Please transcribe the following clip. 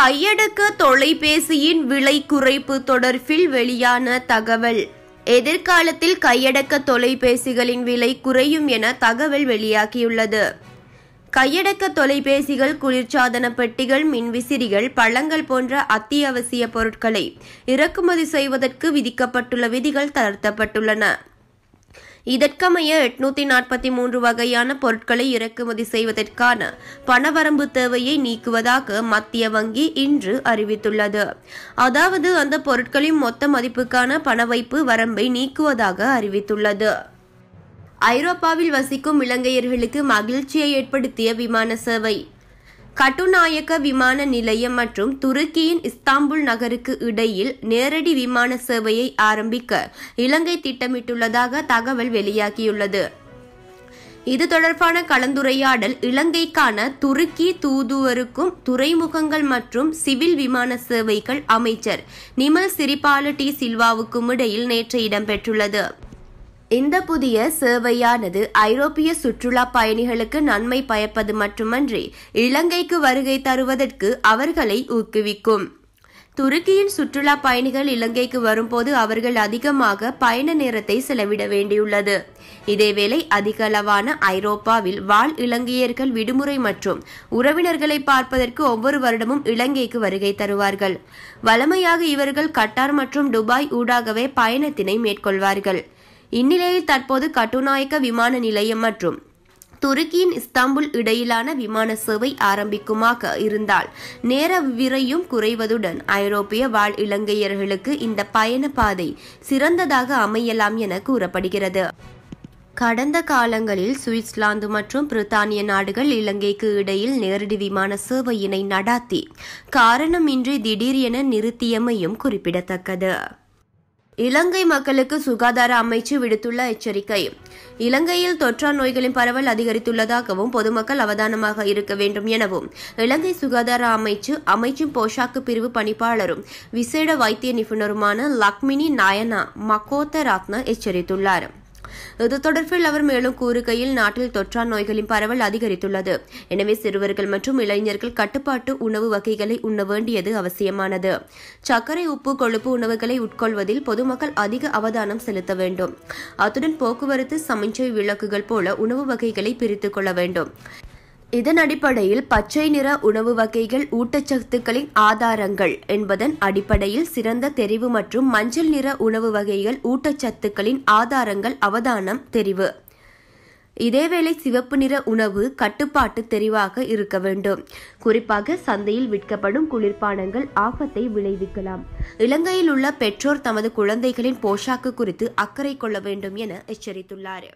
கையடக்க தொலைபேசியின் விலை குறைப்பு தொடர்பில் வெளியான தகவல் எதிர்காலத்தில் கையடக்க தொலைபேசிகளின் விலை குறையும் என தகவல் வெளியாகியுள்ளது கையடக்க தொலைபேசிகள் குளிர்சாதன பெட்டிகள் மின்விசிறிகள் பழங்கள் போன்ற அத்தியாவசிய பொருட்களை இறக்குமதி செய்வதற்கு விதிக்கப்பட்டுள்ள விதிகள் தளர்த்தப்பட்டுள்ளன இதற்கமைய எட்நூத்தி நாற்பத்தி மூன்று வகையான பொருட்களை இறக்குமதி செய்வதற்கான பணவரம்பு தேவையை நீக்குவதாக மத்திய வங்கி இன்று அறிவித்துள்ளது அதாவது அந்த பொருட்களின் மொத்த மதிப்புக்கான பணவைப்பு வரம்பை நீக்குவதாக அறிவித்துள்ளது ஐரோப்பாவில் வசிக்கும் இலங்கையர்களுக்கு மகிழ்ச்சியை ஏற்படுத்திய விமான சேவை கட்டுநாயக்க விமான நிலையம் மற்றும் துருக்கியின் இஸ்தாம்புல் நகருக்கு இடையில் நேரடி விமான சேவையை ஆரம்பிக்க இலங்கை திட்டமிட்டுள்ளதாக தகவல் வெளியாகியுள்ளது இது தொடர்பான கலந்துரையாடல் இலங்கைக்கான துருக்கி தூதுவருக்கும் துறைமுகங்கள் மற்றும் சிவில் விமான சேவைகள் அமைச்சர் நிமல் சிரிபால டி சில்வாவுக்கும் இடையில் நேற்று இடம்பெற்றுள்ளது இந்த புதிய சேவையானது ஐரோப்பிய சுற்றுலா பயணிகளுக்கு நன்மை பயப்பது மட்டுமன்றி இலங்கைக்கு வருகை தருவதற்கு அவர்களை ஊக்குவிக்கும் துருக்கியின் சுற்றுலா பயணிகள் இலங்கைக்கு வரும்போது அவர்கள் அதிகமாக பயண நேரத்தை செலவிட வேண்டியுள்ளது இதேவேளை அதிக அளவான ஐரோப்பாவில் வாழ் இலங்கையர்கள் விடுமுறை மற்றும் உறவினர்களை பார்ப்பதற்கு ஒவ்வொரு வருடமும் இலங்கைக்கு வருகை தருவார்கள் வளமையாக இவர்கள் கட்டார் மற்றும் டுபாய் ஊடாகவே பயணத்தினை மேற்கொள்வார்கள் இந்நிலையில் தற்போது கட்டுநாயக்க விமான நிலையம் மற்றும் துருக்கியின் இஸ்தாம்புல் இடையிலான விமான சேவை ஆரம்பிக்குமாக இருந்தால் நேர விரையும் குறைவதுடன் ஐரோப்பிய வாழ் இலங்கையர்களுக்கு இந்த பயண பாதை சிறந்ததாக அமையலாம் என கூறப்படுகிறது கடந்த காலங்களில் சுவிட்சர்லாந்து மற்றும் பிரித்தானிய நாடுகள் இலங்கைக்கு இடையில் நேரடி விமான சேவையினை நடாத்தி காரணமின்றி திடீரென நிறுத்தியமையும் குறிப்பிடத்தக்கது இலங்கை மக்களுக்கு சுகாதார அமைச்சு விடுத்துள்ள எச்சரிக்கை இலங்கையில் தொற்றா நோய்களின் பரவல் அதிகரித்துள்ளதாகவும் பொதுமக்கள் அவதானமாக இருக்க வேண்டும் எனவும் இலங்கை சுகாதார அமைச்சு அமைச்சின் போஷாக்கு பிரிவு பணிப்பாளரும் விசேட வைத்திய நிபுணருமான லக்மினி நாயனா மகோத்த ரத்ன எச்சரித்துள்ளார் இது தொடர்பில் அவர் மேலும் கூறுகையில் நாட்டில் தொற்றா நோய்களின் பரவல் அதிகரித்துள்ளது எனவே சிறுவர்கள் மற்றும் இளைஞர்கள் கட்டுப்பாட்டு உணவு வகைகளை உண்ண வேண்டியது அவசியமானது சர்க்கரை உப்பு கொழுப்பு உணவுகளை உட்கொள்வதில் பொதுமக்கள் அதிக அவதானம் செலுத்த வேண்டும் அத்துடன் போக்குவரத்து சமிச்சை விளக்குகள் போல உணவு வகைகளை பிரித்துக் கொள்ள வேண்டும் இதன் அடிப்படையில் பச்சை நிற உணவு வகைகள் ஊட்டச்சத்துக்களின் ஆதாரங்கள் என்பதன் அடிப்படையில் சிறந்த தெரிவு மற்றும் மஞ்சள் நிற உணவு வகைகள் ஊட்டச்சத்துக்களின் ஆதாரங்கள் அவதானம் தெரிவு இதேவேளை சிவப்பு நிற உணவு கட்டுப்பாட்டு தெரிவாக இருக்க வேண்டும் குறிப்பாக சந்தையில் விற்கப்படும் குளிர்பானங்கள் ஆபத்தை விளைவிக்கலாம் இலங்கையில் உள்ள பெற்றோர் தமது குழந்தைகளின் போஷாக்கு குறித்து அக்கறை கொள்ள வேண்டும் என எச்சரித்துள்ளார்